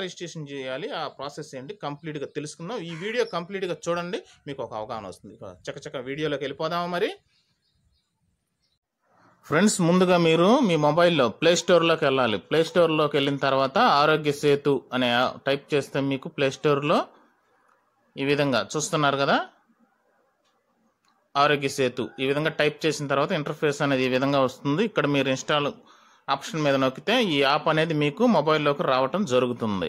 registration చేయాలి ఆ process ఏంటి కంప్లీట్గా తెలుసుకుందాం ఈ వీడియో కంప్లీట్గా చూడండి మీకు ఒక అవగాహన వస్తుంది చక్కచక్క వీడియోలోకి వెళ్ళిపోదామా మరి ఫ్రెండ్స్ ముందుగా మీరు మీ మొబైల్లో ప్లే స్టోర్లోకి వెళ్ళాలి ప్లే స్టోర్లోకి వెళ్ళిన తర్వాత ఆరోగ్య సేతు అనే టైప్ చేస్తే మీకు ప్లే స్టోర్లో ఈ విధంగా చూస్తున్నారు కదా ఆరోగ్య సేతు ఈ విధంగా టైప్ చేసిన తర్వాత ఇంటర్ఫేస్ అనేది ఈ విధంగా వస్తుంది ఇక్కడ మీరు ఇన్స్టాల్ ఆప్షన్ మీద నొక్కితే ఈ యాప్ అనేది మీకు మొబైల్లోకి రావటం జరుగుతుంది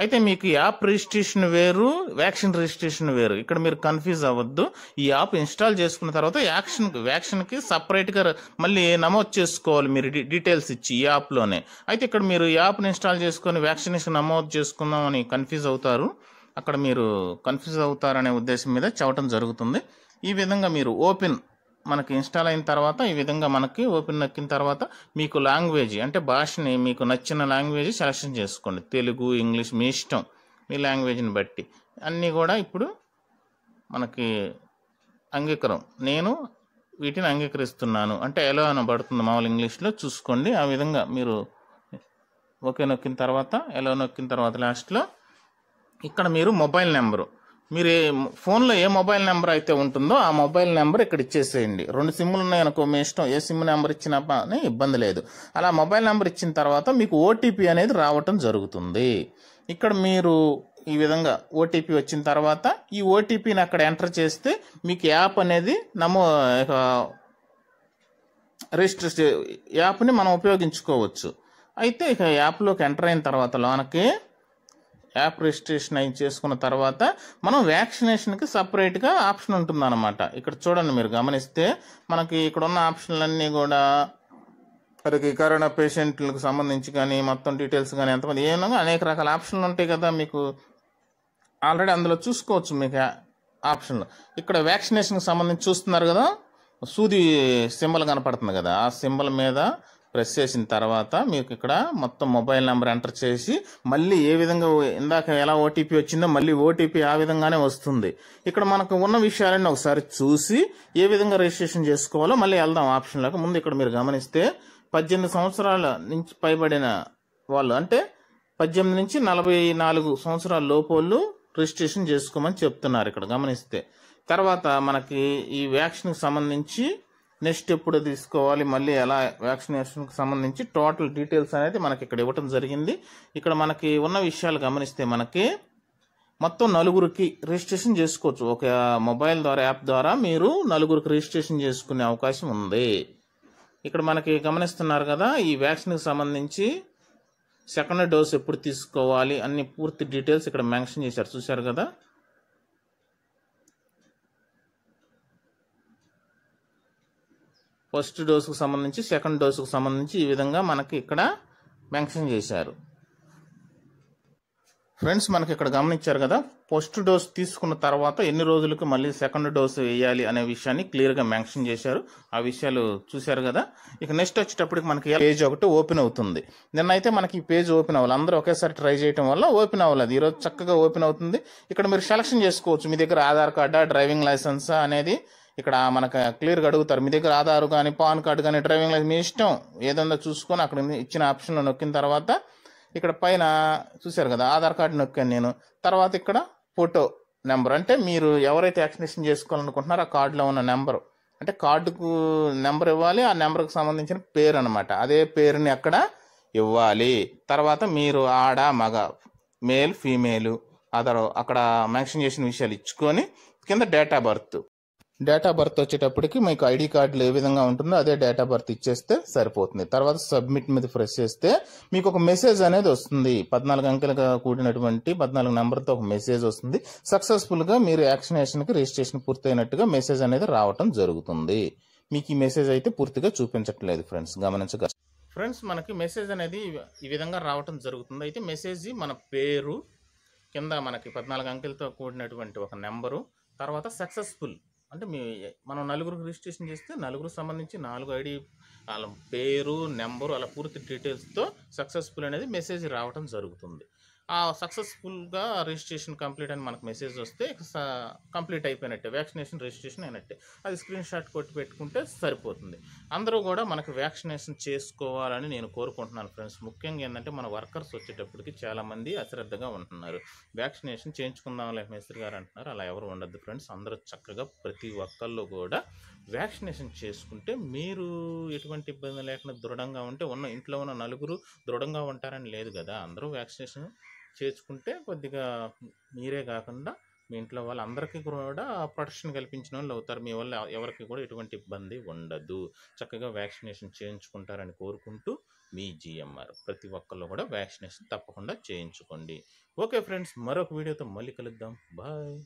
అయితే మీకు యాప్ రిజిస్ట్రేషన్ వేరు వ్యాక్సిన్ రిజిస్ట్రేషన్ వేరు ఇక్కడ మీరు కన్ఫ్యూజ్ అవ్వద్దు ఈ యాప్ ఇన్స్టాల్ చేసుకున్న తర్వాత యాక్షన్ వ్యాక్సిన్కి సపరేట్గా మళ్ళీ నమోదు చేసుకోవాలి మీరు డీటెయిల్స్ ఇచ్చి ఈ యాప్లోనే అయితే ఇక్కడ మీరు యాప్ని ఇన్స్టాల్ చేసుకొని వ్యాక్సినేషన్ నమోదు చేసుకుందామని కన్ఫ్యూజ్ అవుతారు అక్కడ మీరు కన్ఫ్యూజ్ అవుతారనే ఉద్దేశం మీద చవటం జరుగుతుంది ఈ విధంగా మీరు ఓపెన్ మనకి ఇన్స్టాల్ అయిన తర్వాత ఈ విధంగా మనకి ఓపెన్ నొక్కిన తర్వాత మీకు లాంగ్వేజ్ అంటే భాషని మీకు నచ్చిన లాంగ్వేజ్ సెలెక్షన్ చేసుకోండి తెలుగు ఇంగ్లీష్ మీ ఇష్టం మీ లాంగ్వేజ్ని బట్టి అన్నీ కూడా ఇప్పుడు మనకి అంగీకారం నేను వీటిని అంగీకరిస్తున్నాను అంటే ఎలా అనబడుతుంది మామూలు ఇంగ్లీష్లో చూసుకోండి ఆ విధంగా మీరు ఓకే నొక్కిన తర్వాత ఎలా నొక్కిన తర్వాత లాస్ట్లో ఇక్కడ మీరు మొబైల్ నెంబరు మీరు ఫోన్లో ఏ మొబైల్ నెంబర్ అయితే ఉంటుందో ఆ మొబైల్ నెంబర్ ఇక్కడ ఇచ్చేసేయండి రెండు సిమ్లు ఉన్నాయనుకో మీ ఇష్టం ఏ సిమ్ నెంబర్ ఇచ్చినా ఇబ్బంది లేదు అలా మొబైల్ నెంబర్ ఇచ్చిన తర్వాత మీకు ఓటీపీ అనేది రావటం జరుగుతుంది ఇక్కడ మీరు ఈ విధంగా ఓటీపీ వచ్చిన తర్వాత ఈ ఓటీపీని అక్కడ ఎంటర్ చేస్తే మీకు యాప్ అనేది నమో రిజిస్టర్ యాప్ని మనం ఉపయోగించుకోవచ్చు అయితే ఇక యాప్లోకి ఎంటర్ అయిన తర్వాత లోనకి యాప్ రిజిస్ట్రేషన్ అయి చేసుకున్న తర్వాత మనం వ్యాక్సినేషన్కి సపరేట్గా ఆప్షన్ ఉంటుందన్నమాట ఇక్కడ చూడండి మీరు గమనిస్తే మనకి ఇక్కడ ఉన్న ఆప్షన్లన్నీ కూడా మనకి కరోనా పేషెంట్లకు సంబంధించి కానీ మొత్తం డీటెయిల్స్ కానీ ఎంతమంది ఏమైనా అనేక రకాల ఆప్షన్లు ఉంటాయి కదా మీకు ఆల్రెడీ అందులో చూసుకోవచ్చు మీకు ఆప్షన్లు ఇక్కడ వ్యాక్సినేషన్కి సంబంధించి చూస్తున్నారు కదా సూది సింబల్ కనపడుతుంది కదా ఆ సింబల్ మీద ప్రెస్ చేసిన తర్వాత మీకు ఇక్కడ మొత్తం మొబైల్ నెంబర్ ఎంటర్ చేసి మళ్ళీ ఏ విధంగా ఇందాక ఎలా ఓటీపీ వచ్చిందో మళ్ళీ ఓటీపీ ఆ విధంగానే వస్తుంది ఇక్కడ మనకు ఉన్న విషయాలన్నీ ఒకసారి చూసి ఏ విధంగా రిజిస్ట్రేషన్ చేసుకోవాలో మళ్ళీ వెళ్దాం ఆప్షన్లకు ముందు ఇక్కడ మీరు గమనిస్తే పద్దెనిమిది సంవత్సరాల నుంచి పైబడిన వాళ్ళు అంటే పద్దెనిమిది నుంచి నలభై నాలుగు సంవత్సరాల లోపలు రిజిస్ట్రేషన్ చేసుకోమని చెప్తున్నారు ఇక్కడ గమనిస్తే తర్వాత మనకి ఈ వ్యాక్సిన్కి సంబంధించి నెక్స్ట్ ఎప్పుడు తీసుకోవాలి మళ్ళీ ఎలా వ్యాక్సినేషన్కి సంబంధించి టోటల్ డీటెయిల్స్ అనేది మనకి ఇక్కడ ఇవ్వటం జరిగింది ఇక్కడ మనకి ఉన్న విషయాలు గమనిస్తే మనకి మొత్తం నలుగురికి రిజిస్ట్రేషన్ చేసుకోవచ్చు ఒక మొబైల్ ద్వారా యాప్ ద్వారా మీరు నలుగురికి రిజిస్ట్రేషన్ చేసుకునే అవకాశం ఉంది ఇక్కడ మనకి గమనిస్తున్నారు కదా ఈ వ్యాక్సిన్కి సంబంధించి సెకండ్ డోస్ ఎప్పుడు తీసుకోవాలి అన్ని పూర్తి డీటెయిల్స్ ఇక్కడ మెన్షన్ చేశారు చూశారు కదా ఫస్ట్ డోసుకు సంబంధించి సెకండ్ డోసుకు సంబంధించి ఈ విధంగా మనకి ఇక్కడ మెన్షన్ చేశారు ఫ్రెండ్స్ మనకి ఇక్కడ గమనించారు కదా ఫస్ట్ డోస్ తీసుకున్న తర్వాత ఎన్ని రోజులకు మళ్ళీ సెకండ్ డోసు వేయాలి అనే విషయాన్ని క్లియర్గా మెన్షన్ చేశారు ఆ విషయాలు చూశారు కదా ఇక నెక్స్ట్ వచ్చేటప్పటికి మనకి పేజ్ ఒకటి ఓపెన్ అవుతుంది నిన్నైతే మనకి ఈ పేజ్ ఓపెన్ అవ్వాలి అందరూ ఒకేసారి ట్రై చేయడం వల్ల ఓపెన్ అవ్వలేదు ఈరోజు చక్కగా ఓపెన్ అవుతుంది ఇక్కడ మీరు సెలక్షన్ చేసుకోవచ్చు మీ దగ్గర ఆధార్ కార్డా డ్రైవింగ్ లైసెన్సా అనేది ఇక్కడ మనకు క్లియర్గా అడుగుతారు మీ దగ్గర ఆధార్ కానీ పాన్ కార్డు కానీ డ్రైవింగ్ లైసెన్స్ మీ ఇష్టం ఏదన్నా చూసుకొని అక్కడ ఇచ్చిన ఆప్షన్లో నొక్కిన తర్వాత ఇక్కడ పైన చూశారు కదా ఆధార్ కార్డు నొక్కాను నేను తర్వాత ఇక్కడ ఫోటో నెంబర్ అంటే మీరు ఎవరైతే వ్యాక్సినేషన్ చేసుకోవాలనుకుంటున్నారో ఆ కార్డులో ఉన్న నెంబరు అంటే కార్డుకు నెంబర్ ఇవ్వాలి ఆ నెంబర్కి సంబంధించిన పేరు అనమాట అదే పేరుని అక్కడ ఇవ్వాలి తర్వాత మీరు ఆడ మగ మేల్ ఫీమేలు అదర్ అక్కడ మెన్షన్ చేసిన విషయాలు ఇచ్చుకొని కింద date of birth date of birth వచ్చేటప్పటికి మీకు ఐడి కార్డులు ఏ విధంగా ఉంటుందో అదే డేట్ ఆఫ్ బర్త్ ఇచ్చేస్తే సరిపోతుంది తర్వాత సబ్మిట్ మీద ప్రెస్ చేస్తే మీకు ఒక మెసేజ్ అనేది వస్తుంది పద్నాలుగు అంకెలుగా కూడినటువంటి పద్నాలుగు నెంబర్తో ఒక మెసేజ్ వస్తుంది సక్సెస్ఫుల్గా మీరు యాక్సినేషన్కి రిజిస్ట్రేషన్ పూర్తయినట్టుగా మెసేజ్ అనేది రావటం జరుగుతుంది మీకు ఈ మెసేజ్ అయితే పూర్తిగా చూపించట్లేదు ఫ్రెండ్స్ గమనించగా ఫ్రెండ్స్ మనకి మెసేజ్ అనేది ఈ విధంగా రావటం జరుగుతుంది అయితే మెసేజ్ మన పేరు కింద మనకి పద్నాలుగు అంకెలతో కూడినటువంటి ఒక నెంబరు తర్వాత సక్సెస్ఫుల్ అంటే మీ మనం నలుగురికి రిజిస్ట్రేషన్ చేస్తే నలుగురికి సంబంధించి నాలుగు ఐడి వాళ్ళ పేరు నెంబరు అలా పూర్తి డీటెయిల్స్తో సక్సెస్ఫుల్ అనేది మెసేజ్ రావడం జరుగుతుంది సక్సెస్ఫుల్గా రిజిస్ట్రేషన్ కంప్లీట్ అని మనకు మెసేజ్ వస్తే కంప్లీట్ అయిపోయినట్టే వ్యాక్సినేషన్ రిజిస్ట్రేషన్ అయినట్టే అది స్క్రీన్ షాట్ కొట్టి పెట్టుకుంటే సరిపోతుంది అందరూ కూడా మనకు వ్యాక్సినేషన్ చేసుకోవాలని నేను కోరుకుంటున్నాను ఫ్రెండ్స్ ముఖ్యంగా ఏంటంటే మన వర్కర్స్ వచ్చేటప్పటికి చాలామంది అశ్రద్ధగా ఉంటున్నారు వ్యాక్సినేషన్ చేయించుకుందాంలే మేస్త్రి గారు అంటున్నారు అలా ఎవరు ఉండద్దు ఫ్రెండ్స్ అందరూ చక్కగా ప్రతి ఒక్కళ్ళు కూడా వ్యాక్సినేషన్ చేసుకుంటే మీరు ఎటువంటి ఇబ్బంది లేకుండా దృఢంగా ఉంటే ఉన్న ఇంట్లో ఉన్న నలుగురు దృఢంగా ఉంటారని లేదు కదా అందరూ వ్యాక్సినేషన్ చేర్చుకుంటే కొద్దిగా మీరే కాకుండా మీ ఇంట్లో వాళ్ళందరికీ కూడా ప్రొటెక్షన్ కల్పించిన వాళ్ళు అవుతారు మీ వల్ల ఎవరికి కూడా ఎటువంటి ఇబ్బంది ఉండదు చక్కగా వ్యాక్సినేషన్ చేయించుకుంటారని కోరుకుంటూ మీ జిఎంఆర్ ప్రతి ఒక్కళ్ళు కూడా వ్యాక్సినేషన్ తప్పకుండా చేయించుకోండి ఓకే ఫ్రెండ్స్ మరొక వీడియోతో మళ్ళీ కలుద్దాం బాయ్